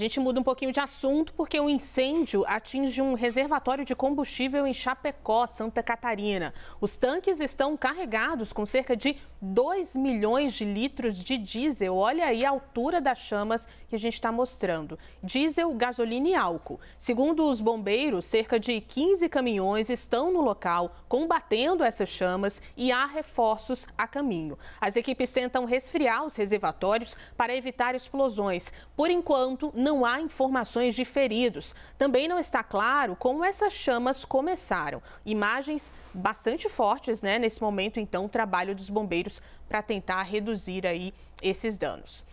gente muda um pouquinho de assunto porque o incêndio atinge um reservatório de combustível em Chapecó, Santa Catarina. Os tanques estão carregados com cerca de 2 milhões de litros de diesel. Olha aí a altura das chamas que a gente está mostrando. Diesel, gasolina e álcool. Segundo os bombeiros, cerca de 15 caminhões estão no local combatendo essas chamas e há reforços a caminho. As equipes tentam resfriar os reservatórios para evitar explosões. Por enquanto, não não há informações de feridos. Também não está claro como essas chamas começaram. Imagens bastante fortes, né? Nesse momento, então, o trabalho dos bombeiros para tentar reduzir aí esses danos.